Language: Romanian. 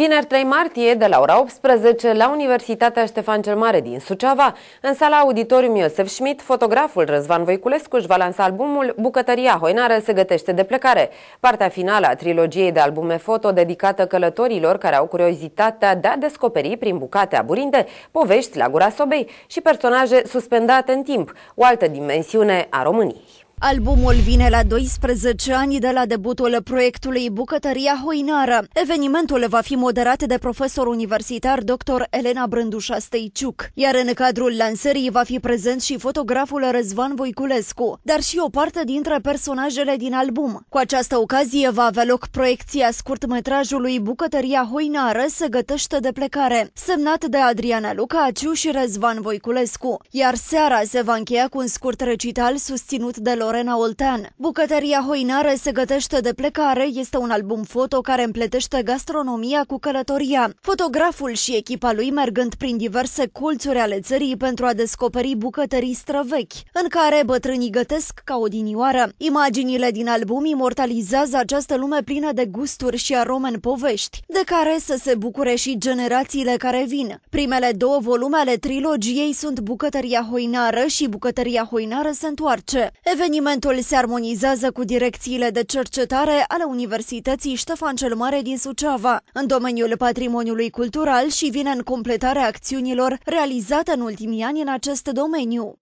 Vineri 3 martie, de la ora 18, la Universitatea Ștefan cel Mare din Suceava, în sala Auditorium Iosef Schmidt, fotograful Răzvan Voiculescu își va lansa albumul Bucătăria Hoinară se gătește de plecare, partea finală a trilogiei de albume foto dedicată călătorilor care au curiozitatea de a descoperi prin bucate aburinde, povești la gura sobei și personaje suspendate în timp, o altă dimensiune a României. Albumul vine la 12 ani de la debutul proiectului Bucătăria Hoinară. Evenimentul va fi moderat de profesor universitar dr. Elena Brândușa Stăiciuc, iar în cadrul lansării va fi prezent și fotograful Răzvan Voiculescu, dar și o parte dintre personajele din album. Cu această ocazie va avea loc proiecția scurtmetrajului Bucătăria Hoinară se gătește de plecare, semnat de Adriana Lucaciu și Răzvan Voiculescu, iar seara se va încheia cu un scurt recital susținut de lor Lorena Oltean. Bucătăria Hoinare se gătește de plecare este un album foto care împletește gastronomia cu călătoria. Fotograful și echipa lui mergând prin diverse colțuri ale țării pentru a descoperi bucătării străvechi, în care bătrânii gătesc ca o dinioară. Imaginile din album imortalizează această lume plină de gusturi și arome în povești, de care să se bucure și generațiile care vin. Primele două volume ale trilogiei sunt Bucătăria Hoinară și Bucătăria Hoinară se întoarce. Eveniment Evenimentul se armonizează cu direcțiile de cercetare ale Universității Ștefan cel Mare din Suceava, în domeniul patrimoniului cultural și vine în completarea acțiunilor realizate în ultimii ani în acest domeniu.